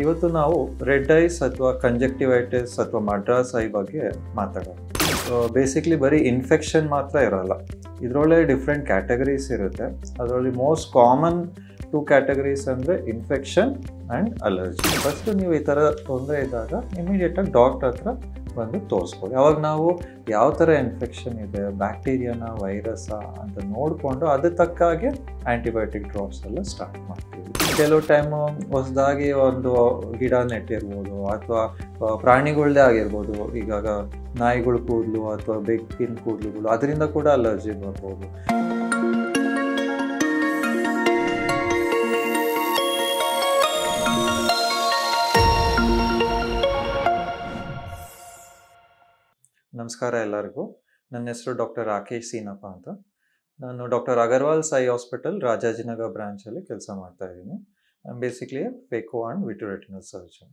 ಇವತ್ತು ನಾವು red ice ಅಥವಾ ಕಂಜಕ್ಟಿವೈಟಿಸ್ ಅಥವಾ ಮಡ್ರಾಸ್ ಐ ಬಗ್ಗೆ ಮಾತಾಡೋಣ ಬೇಸಿಕ್ಲಿ ಬರೀ ಇನ್ಫೆಕ್ಷನ್ ಮಾತ್ರ ಇರೋಲ್ಲ ಇದರೊಳಗೆ ಡಿಫ್ರೆಂಟ್ ಕ್ಯಾಟಗರೀಸ್ ಇರುತ್ತೆ ಅದರಲ್ಲಿ ಮೋಸ್ಟ್ ಕಾಮನ್ ಟೂ ಕ್ಯಾಟಗರೀಸ್ ಅಂದರೆ ಇನ್ಫೆಕ್ಷನ್ ಆ್ಯಂಡ್ ಅಲರ್ಜಿ ಫಸ್ಟ್ ನೀವು ಈ ಥರ ತೊಂದರೆ ಇದ್ದಾಗ ಇಮಿಡಿಯೇಟಾಗಿ ಡಾಕ್ಟರ್ ಹತ್ರ ಬಂದು ತೋರಿಸ್ಬೋದು ಯಾವಾಗ ನಾವು ಯಾವ ಥರ ಇನ್ಫೆಕ್ಷನ್ ಇದೆ ಬ್ಯಾಕ್ಟೀರಿಯಾನ ವೈರಸ ಅಂತ ನೋಡಿಕೊಂಡು ಅದ್ರ ತಕ್ಕಾಗೆ ಆ್ಯಂಟಿಬಯೋಟಿಕ್ ಡ್ರಾಪ್ಸ್ ಎಲ್ಲ ಸ್ಟಾರ್ಟ್ ಮಾಡ್ತೀವಿ ಕೆಲವು ಟೈಮು ಹೊಸದಾಗಿ ಒಂದು ಗಿಡ ನೆಟ್ಟಿರ್ಬೋದು ಅಥವಾ ಪ್ರಾಣಿಗಳದ್ದೇ ಆಗಿರ್ಬೋದು ಈಗ ನಾಯಿಗಳ ಕೂದಲು ಅಥವಾ ಬೆಕ್ಕಿನ ಕೂದಲುಗಳು ಅದರಿಂದ ಕೂಡ ಅಲರ್ಜಿ ಬರ್ಬೋದು ನಮಸ್ಕಾರ ಎಲ್ಲರಿಗೂ ನನ್ನ ಹೆಸರು ಡಾಕ್ಟರ್ ರಾಕೇಶ್ ಸೀನಪ್ಪ ಅಂತ ನಾನು ಡಾಕ್ಟರ್ ಅಗರ್ವಾಲ್ ಸಾಯಿ ಹಾಸ್ಪಿಟಲ್ ರಾಜಾಜಿನಗರ್ ಬ್ರಾಂಚಲ್ಲಿ ಕೆಲಸ ಮಾಡ್ತಾ ಇದ್ದೀನಿ basically phaco and vitreoretinal surgeon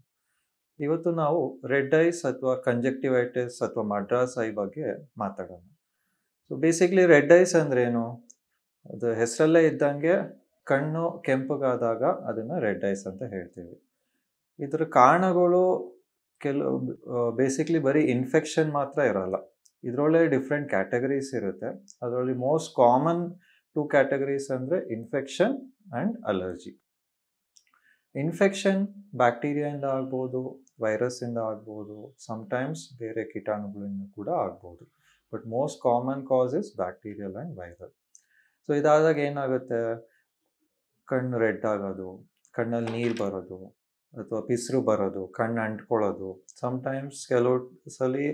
ಇವತ್ತು ನಾವು ರೆಡ್ ಐಸ್ ಅಥವಾ ಕಂಜೆಕ್ಟಿವೈಟಿಸ್ ಅಥವಾ ಮಡ್ರಾಸ್ ಐ ಬಗ್ಗೆ ಮಾತಾಡೋಣ ಸೊ ಬೇಸಿಕ್ಲಿ ರೆಡ್ ಐಸ್ ಅಂದ್ರೆ ಏನು ಅದು ಹೆಸರಲ್ಲೇ ಇದ್ದಂಗೆ ಕಣ್ಣು ಕೆಂಪಗಾದಾಗ ಅದನ್ನು ರೆಡ್ ಐಸ್ ಅಂತ ಹೇಳ್ತೀವಿ ಇದರ ಕಾರಣಗಳು ಕೆಲವು ಬೇಸಿಕ್ಲಿ ಬರೀ ಇನ್ಫೆಕ್ಷನ್ ಮಾತ್ರ ಇರೋಲ್ಲ ಇದರೊಳಗೆ ಡಿಫ್ರೆಂಟ್ ಕ್ಯಾಟಗರೀಸ್ ಇರುತ್ತೆ ಅದರಲ್ಲಿ ಮೋಸ್ಟ್ ಕಾಮನ್ ಟು ಕ್ಯಾಟಗರೀಸ್ ಅಂದರೆ ಇನ್ಫೆಕ್ಷನ್ ಆ್ಯಂಡ್ ಅಲರ್ಜಿ ಇನ್ಫೆಕ್ಷನ್ ಬ್ಯಾಕ್ಟೀರಿಯಿಂದ ಆಗ್ಬೋದು ವೈರಸ್ಸಿಂದ ಆಗ್ಬೋದು ಸಮ್ಟೈಮ್ಸ್ ಬೇರೆ ಕೀಟಾಣುಗಳಿಂದ ಕೂಡ ಆಗ್ಬೋದು but most common cause bacterial and viral so ಇದಾದಾಗ ಏನಾಗುತ್ತೆ ಕಣ್ಣು ರೆಡ್ ಆಗೋದು ಕಣ್ಣಲ್ಲಿ ನೀರು ಬರೋದು ಅಥವಾ ಪಿಸ್ರು ಬರೋದು ಕಣ್ಣು ಅಂಟ್ಕೊಳ್ಳೋದು ಸಮ್ಟೈಮ್ಸ್ ಕೆಲವು ಸಲಿ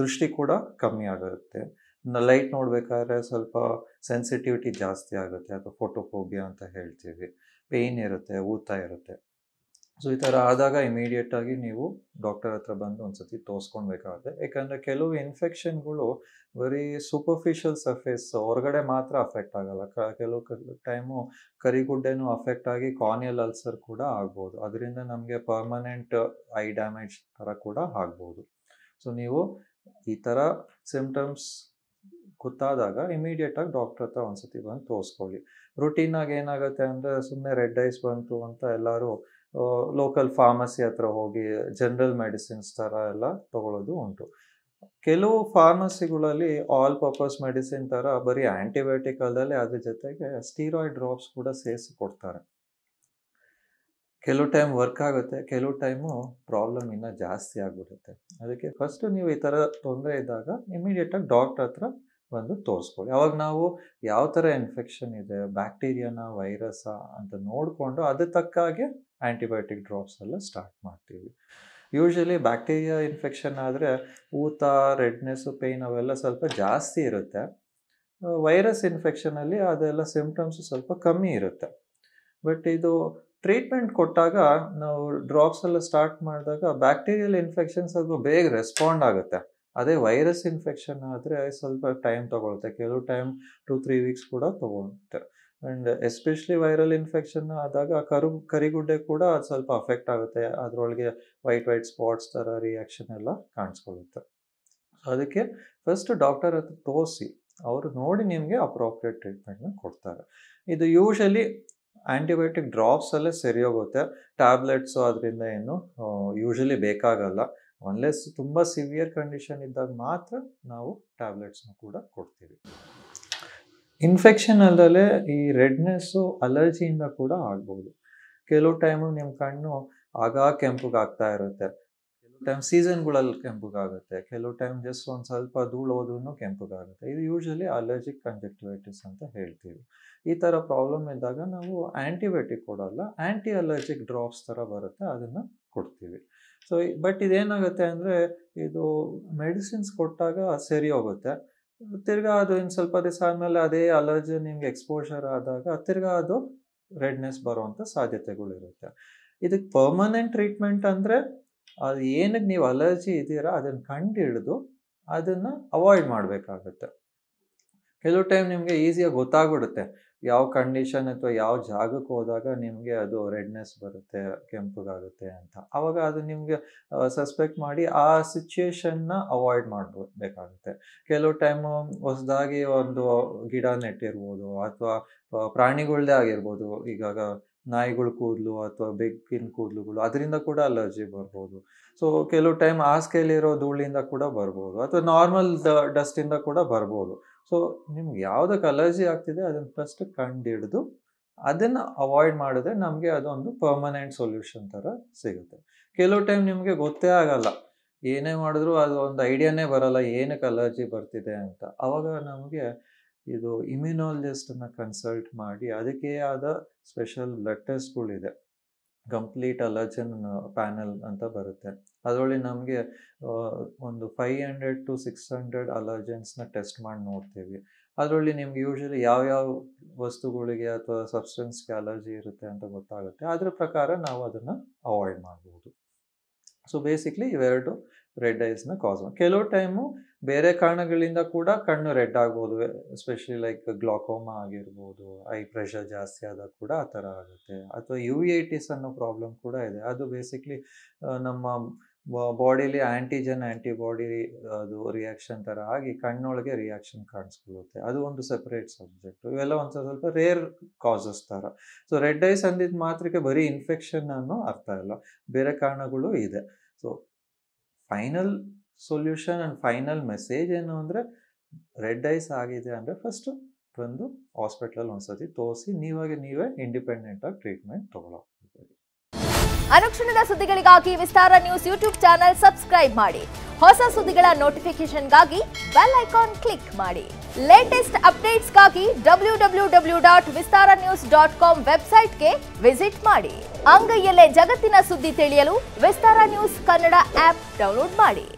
ದೃಷ್ಟಿ ಕೂಡ ಕಮ್ಮಿ ಆಗುತ್ತೆ ಲೈಟ್ ನೋಡಬೇಕಾದ್ರೆ ಸ್ವಲ್ಪ ಸೆನ್ಸಿಟಿವಿಟಿ ಜಾಸ್ತಿ ಆಗುತ್ತೆ ಅಥವಾ ಫೋಟೋಫೋಬಿಯಾ ಅಂತ ಹೇಳ್ತೀವಿ ಪೇಯ್ನ್ ಇರುತ್ತೆ ಊತ ಇರುತ್ತೆ ಸೊ ಈ ಥರ ಆದಾಗ ಇಮಿಡಿಯೇಟಾಗಿ ನೀವು ಡಾಕ್ಟರ್ ಹತ್ರ ಬಂದು ಒಂದು ಸತಿ ತೋರಿಸ್ಕೊಳ್ಬೇಕಾಗುತ್ತೆ ಯಾಕಂದರೆ ಕೆಲವು ಇನ್ಫೆಕ್ಷನ್ಗಳು ಬರೀ ಸೂಪರ್ಫಿಷಿಯಲ್ ಸರ್ಫೇಸ್ ಹೊರಗಡೆ ಮಾತ್ರ ಅಫೆಕ್ಟ್ ಆಗಲ್ಲ ಕ ಕೆಲವು ಟೈಮು ಕರಿಗುಡ್ಡೆನೂ ಅಫೆಕ್ಟ್ ಆಗಿ ಕಾರ್ನಿಯಲ್ ಅಲ್ಸರ್ ಕೂಡ ಆಗ್ಬೋದು ಅದರಿಂದ ನಮಗೆ ಪರ್ಮನೆಂಟ್ ಐ ಡ್ಯಾಮೇಜ್ ಥರ ಕೂಡ ಆಗ್ಬೋದು ಸೊ ನೀವು ಈ ಥರ ಸಿಮ್ಟಮ್ಸ್ ಗೊತ್ತಾದಾಗ ಇಮಿಡಿಯೇಟಾಗಿ ಡಾಕ್ಟರ್ ಹತ್ರ ಒಂದ್ಸತಿ ಬಂದು ತೋರಿಸ್ಕೊಳ್ಳಿ ರುಟೀನಾಗಿ ಏನಾಗುತ್ತೆ ಅಂದರೆ ಸುಮ್ಮನೆ ರೆಡ್ ಐಸ್ ಬಂತು ಅಂತ ಎಲ್ಲರೂ ಲೋಕಲ್ ಫಾರ್ಮಸಿ ಹತ್ರ ಹೋಗಿ ಜನರಲ್ ಮೆಡಿಸಿನ್ಸ್ ಥರ ಎಲ್ಲ ತಗೊಳ್ಳೋದು ಉಂಟು ಕೆಲವು ಫಾರ್ಮಸಿಗಳಲ್ಲಿ ಆಲ್ ಪರ್ಪಸ್ ಮೆಡಿಸಿನ್ ಥರ ಬರೀ ಆ್ಯಂಟಿಬಯೋಟಿಕ್ ಅಲ್ಲದೆ ಅದ್ರ ಜೊತೆಗೆ ಸ್ಟೀರಾಯ್ಡ್ ಡ್ರಾಪ್ಸ್ ಕೂಡ ಸೇರಿಸಿ ಕೊಡ್ತಾರೆ ಕೆಲವು ಟೈಮ್ ವರ್ಕ್ ಆಗುತ್ತೆ ಕೆಲವು ಟೈಮು ಪ್ರಾಬ್ಲಮ್ ಇನ್ನೂ ಜಾಸ್ತಿ ಆಗಿಬಿಡುತ್ತೆ ಅದಕ್ಕೆ ಫಸ್ಟು ನೀವು ಈ ಥರ ತೊಂದರೆ ಇದ್ದಾಗ ಇಮಿಡಿಯೇಟಾಗಿ ಡಾಕ್ಟ್ರ್ ಹತ್ರ ಬಂದು ತೋರಿಸ್ಕೊಳ್ಳಿ ಅವಾಗ ನಾವು ಯಾವ ಥರ ಇನ್ಫೆಕ್ಷನ್ ಇದೆ ಬ್ಯಾಕ್ಟೀರಿಯಾನ ವೈರಸ ಅಂತ ನೋಡಿಕೊಂಡು ತಕ್ಕ ತಕ್ಕಾಗೆ ಆ್ಯಂಟಿಬಯೋಟಿಕ್ ಡ್ರಾಪ್ಸ್ ಎಲ್ಲ ಸ್ಟಾರ್ಟ್ ಮಾಡ್ತೀವಿ ಯೂಶಲಿ ಬ್ಯಾಕ್ಟೀರಿಯಾ ಇನ್ಫೆಕ್ಷನ್ ಆದರೆ ಊತ ರೆಡ್ನೆಸ್ಸು ಪೇಯ್ನ್ ಅವೆಲ್ಲ ಸ್ವಲ್ಪ ಜಾಸ್ತಿ ಇರುತ್ತೆ ವೈರಸ್ ಇನ್ಫೆಕ್ಷನಲ್ಲಿ ಅದೆಲ್ಲ ಸಿಂಪ್ಟಮ್ಸು ಸ್ವಲ್ಪ ಕಮ್ಮಿ ಇರುತ್ತೆ ಬಟ್ ಇದು ಟ್ರೀಟ್ಮೆಂಟ್ ಕೊಟ್ಟಾಗ ನಾವು ಡ್ರಾಪ್ಸ್ ಎಲ್ಲ ಸ್ಟಾರ್ಟ್ ಮಾಡಿದಾಗ ಬ್ಯಾಕ್ಟೀರಿಯಲ್ ಇನ್ಫೆಕ್ಷನ್ ಸ್ವಲ್ಪ ಬೇಗ ರೆಸ್ಪಾಂಡ್ ಆಗುತ್ತೆ ಅದೇ ವೈರಸ್ ಇನ್ಫೆಕ್ಷನ್ ಆದರೆ ಸ್ವಲ್ಪ ಟೈಮ್ ತಗೊಳುತ್ತೆ ಕೆಲವು ಟೈಮ್ ಟು ತ್ರೀ ವೀಕ್ಸ್ ಕೂಡ ತೊಗೊಳುತ್ತೆ ಆ್ಯಂಡ್ ಎಸ್ಪೆಷಲಿ ವೈರಲ್ ಇನ್ಫೆಕ್ಷನ್ ಆದಾಗ ಕರು ಕರಿಗುಡ್ಡೆ ಕೂಡ ಅದು ಸ್ವಲ್ಪ ಅಫೆಕ್ಟ್ ಆಗುತ್ತೆ ಅದರೊಳಗೆ ವೈಟ್ ವೈಟ್ ಸ್ಪಾಟ್ಸ್ ಥರ ರಿಯಾಕ್ಷನ್ ಎಲ್ಲ ಕಾಣಿಸ್ಕೊಳುತ್ತೆ ಅದಕ್ಕೆ ಫಸ್ಟ್ ಡಾಕ್ಟರ್ ಹತ್ರ ತೋರಿಸಿ ಅವರು ನೋಡಿ ನಿಮಗೆ ಅಪ್ರೋಪ್ರಿಯೇಟ್ ಟ್ರೀಟ್ಮೆಂಟ್ನ ಕೊಡ್ತಾರೆ ಇದು ಯೂಶಲಿ ಆ್ಯಂಟಿಬಯೋಟಿಕ್ ಡ್ರಾಪ್ಸಲ್ಲೇ ಸರಿ ಹೋಗುತ್ತೆ ಟ್ಯಾಬ್ಲೆಟ್ಸು ಅದರಿಂದ ಏನು ಯೂಶಲಿ ಬೇಕಾಗಲ್ಲ ಒನ್ಲೆಸ್ ತುಂಬ ಸಿವಿಯರ್ ಕಂಡೀಷನ್ ಇದ್ದಾಗ ಮಾತ್ರ ನಾವು ಟ್ಯಾಬ್ಲೆಟ್ಸ್ನ ಕೂಡ ಕೊಡ್ತೀವಿ ಇನ್ಫೆಕ್ಷನ್ ಅಲ್ಲದೆ ಈ ರೆಡ್ನೆಸ್ಸು ಅಲರ್ಜಿಯಿಂದ ಕೂಡ ಆಗ್ಬೋದು ಕೆಲವು ಟೈಮು ನಿಮ್ಮ ಕಣ್ಣು ಆಗ ಕೆಂಪಗಾಗ್ತಾ ಇರುತ್ತೆ ಟೈಮ್ ಸೀಸನ್ಗಳಲ್ಲಿ ಕೆಂಪುಗಾಗುತ್ತೆ ಕೆಲವು ಟೈಮ್ ಜಸ್ಟ್ ಒಂದು ಸ್ವಲ್ಪ ಧೂಳು ಹೋದ್ರೂ ಕೆಂಪುಗಾಗುತ್ತೆ ಇದು ಯೂಶಲಿ ಅಲರ್ಜಿಕ್ ಕಂಜೆಕ್ಟಿವೈಟಿಸ್ ಅಂತ ಹೇಳ್ತೀವಿ ಈ ಥರ ಪ್ರಾಬ್ಲಮ್ ಇದ್ದಾಗ ನಾವು ಆ್ಯಂಟಿಬಯೋಟಿಕ್ ಕೊಡೋಲ್ಲ ಆ್ಯಂಟಿ ಅಲರ್ಜಿಕ್ ಡ್ರಾಪ್ಸ್ ಥರ ಬರುತ್ತೆ ಅದನ್ನು ಕೊಡ್ತೀವಿ ಸೊ ಬಟ್ ಇದೇನಾಗುತ್ತೆ ಅಂದರೆ ಇದು ಮೆಡಿಸಿನ್ಸ್ ಕೊಟ್ಟಾಗ ಸರಿ ಹೋಗುತ್ತೆ ತಿರ್ಗಾ ಅದು ಇನ್ನು ಸ್ವಲ್ಪ ದಿವಸ ಆದಮೇಲೆ ಅದೇ ಅಲರ್ಜಿ ನಿಮ್ಗೆ ಎಕ್ಸ್ಪೋಜರ್ ಆದಾಗ ತಿರ್ಗಾ ಅದು ರೆಡ್ನೆಸ್ ಬರುವಂಥ ಸಾಧ್ಯತೆಗಳಿರುತ್ತೆ ಇದಕ್ಕೆ ಪರ್ಮನೆಂಟ್ ಟ್ರೀಟ್ಮೆಂಟ್ ಅಂದರೆ ಅದು ಏನಕ್ಕೆ ನೀವು ಅಲರ್ಜಿ ಇದ್ದೀರ ಅದನ್ನು ಕಂಡು ಹಿಡಿದು ಅದನ್ನು ಅವಾಯ್ಡ್ ಮಾಡಬೇಕಾಗುತ್ತೆ ಕೆಲವು ಟೈಮ್ ನಿಮಗೆ ಈಸಿಯಾಗಿ ಗೊತ್ತಾಗ್ಬಿಡುತ್ತೆ ಯಾವ ಕಂಡೀಷನ್ ಅಥವಾ ಯಾವ ಜಾಗಕ್ಕೆ ಹೋದಾಗ ನಿಮಗೆ ಅದು ರೆಡ್ನೆಸ್ ಬರುತ್ತೆ ಕೆಂಪಗಾಗುತ್ತೆ ಅಂತ ಆವಾಗ ಅದು ನಿಮಗೆ ಸಸ್ಪೆಕ್ಟ್ ಮಾಡಿ ಆ ಸಿಚುಯೇಷನ್ನ ಅವಾಯ್ಡ್ ಮಾಡಬೇಕಾಗುತ್ತೆ ಕೆಲವು ಟೈಮು ಹೊಸದಾಗಿ ಒಂದು ಗಿಡ ನೆಟ್ಟಿರ್ಬೋದು ಅಥವಾ ಪ್ರಾಣಿಗಳದ್ದೇ ಆಗಿರ್ಬೋದು ಈಗಾಗ ನಾಯಿಗಳ ಕೂದಲು ಅಥವಾ ಬೆಕ್ಕಿನ ಕೂದಲುಗಳು ಅದರಿಂದ ಕೂಡ ಅಲರ್ಜಿ ಬರ್ಬೋದು ಸೊ ಕೆಲವು ಟೈಮ್ ಆಸ್ಕೆಯಲ್ಲಿರೋ ಧೂಳಿಂದ ಕೂಡ ಬರ್ಬೋದು ಅಥವಾ ನಾರ್ಮಲ್ ದ ಡಸ್ಟಿಂದ ಕೂಡ ಬರ್ಬೋದು ಸೊ ನಿಮ್ಗೆ ಯಾವುದಕ್ಕೆ ಅಲರ್ಜಿ ಆಗ್ತಿದೆ ಅದನ್ನು ಫಸ್ಟ್ ಕಂಡು ಹಿಡಿದು ಅದನ್ನು ಅವಾಯ್ಡ್ ಮಾಡಿದ್ರೆ ನಮಗೆ ಅದೊಂದು ಪರ್ಮನೆಂಟ್ ಸೊಲ್ಯೂಷನ್ ಥರ ಸಿಗುತ್ತೆ ಕೆಲವು ಟೈಮ್ ನಿಮಗೆ ಗೊತ್ತೇ ಆಗಲ್ಲ ಏನೇ ಮಾಡಿದ್ರೂ ಅದು ಒಂದು ಐಡಿಯಾನೇ ಬರಲ್ಲ ಏನಕ್ಕೆ ಅಲರ್ಜಿ ಬರ್ತಿದೆ ಅಂತ ಆವಾಗ ನಮಗೆ ಇದು ಇಮ್ಯುನಾಲಜಿಸ್ಟನ್ನು ಕನ್ಸಲ್ಟ್ ಮಾಡಿ ಅದಕ್ಕೆ ಆದ ಸ್ಪೆಷಲ್ ಬ್ಲಡ್ ಟೆಸ್ಟ್ಗಳಿದೆ ಕಂಪ್ಲೀಟ್ ಅಲರ್ಜನ್ ಪ್ಯಾನಲ್ ಅಂತ ಬರುತ್ತೆ ಅದರಲ್ಲಿ ನಮಗೆ ಒಂದು five hundred to six hundred ಅಲರ್ಜನ್ಸ್ನ ಟೆಸ್ಟ್ ಮಾಡಿ ನೋಡ್ತೀವಿ ಅದರಲ್ಲಿ ನಿಮ್ಗೆ ಯೂಶಲಿ ಯಾವ್ಯಾವ ವಸ್ತುಗಳಿಗೆ ಅಥವಾ ಸಬ್ಸ್ಟೆನ್ಸ್ಗೆ ಅಲರ್ಜಿ ಇರುತ್ತೆ ಅಂತ ಗೊತ್ತಾಗುತ್ತೆ ಅದ್ರ ಪ್ರಕಾರ ನಾವು ಅದನ್ನು ಅವಾಯ್ಡ್ ಮಾಡ್ಬೋದು ಸೊ ಬೇಸಿಕ್ಲಿ ಇವೆರಡು ರೆಡ್ ಐಸ್ನ ಕಾಸ್ ಕೆಲವು ಟೈಮು ಬೇರೆ ಕಾರಣಗಳಿಂದ ಕೂಡ ಕಣ್ಣು ರೆಡ್ ಆಗ್ಬೋದು ಎಸ್ಪೆಷಲಿ ಲೈಕ್ ಗ್ಲಾಕೋಮಾ ಆಗಿರ್ಬೋದು ಐ ಪ್ರೆಷರ್ ಜಾಸ್ತಿ ಆದಾಗ ಕೂಡ ಆ ಥರ ಆಗುತ್ತೆ ಅಥವಾ ಯು ಐಟಿಸ್ ಅನ್ನೋ ಪ್ರಾಬ್ಲಮ್ ಕೂಡ ಇದೆ ಅದು ಬೇಸಿಕ್ಲಿ ನಮ್ಮ ಬಾಡಿಲಿ ಆ್ಯಂಟಿಜನ್ ಆ್ಯಂಟಿಬಾಡಿ ಅದು ರಿಯಾಕ್ಷನ್ ಥರ ಆಗಿ ಕಣ್ಣೊಳಗೆ ರಿಯಾಕ್ಷನ್ ಕಾಣಿಸ್ಕೊಳ್ಳುತ್ತೆ ಅದು ಒಂದು ಸೆಪರೇಟ್ ಸಬ್ಜೆಕ್ಟು ಇವೆಲ್ಲ ಒಂದು ಸ್ವಲ್ಪ ರೇರ್ ಕಾಸಸ್ ಥರ ಸೊ ರೆಡ್ ಐಸ್ ಅಂದಿದ್ದು ಮಾತ್ರಕ್ಕೆ ಬರೀ ಇನ್ಫೆಕ್ಷನ್ ಅನ್ನೋ ಅರ್ಥ ಇಲ್ಲ ಬೇರೆ ಕಾರಣಗಳು ಇದೆ so final solution and final message ಏನು ಅಂದರೆ ರೆಡ್ ಐಸ್ ಆಗಿದೆ ಅಂದರೆ ಫಸ್ಟು ಬಂದು ಹಾಸ್ಪಿಟ್ಲಲ್ಲಿ ಒಂದ್ಸತಿ ತೋರಿಸಿ ನೀವಾಗೆ ನೀವೇ ಇಂಡಿಪೆಂಡೆಂಟ್ ಆಗಿ ಟ್ರೀಟ್ಮೆಂಟ್ ತಗೊಳ್ಳೋ ಅನುಕ್ಷಣದ ಸುದ್ದಿಗಳಿಗಾಗಿ Vistara news YouTube channel subscribe ಮಾಡಿ ಹೊಸ ಸುದ್ದಿಗಳ ನೋಟಿಫಿಕೇಶನ್ಗಾಗಿ ಬೆಲ್ ಐಕಾನ್ ಕ್ಲಿಕ್ ಮಾಡಿ ಲೇಟೆಸ್ಟ್ ಅಪ್ಡೇಟ್ಸ್ಗಾಗಿ W W W dot Vistara news dot com ವೆಬ್ಸೈಟ್ಗೆ ವಿಸಿಟ್ ಮಾಡಿ ಅಂಗೈಯಲ್ಲೇ ಜಗತ್ತಿನ ಸುದ್ದಿ ತಿಳಿಯಲು Vistara news Kannada app download ಮಾಡಿ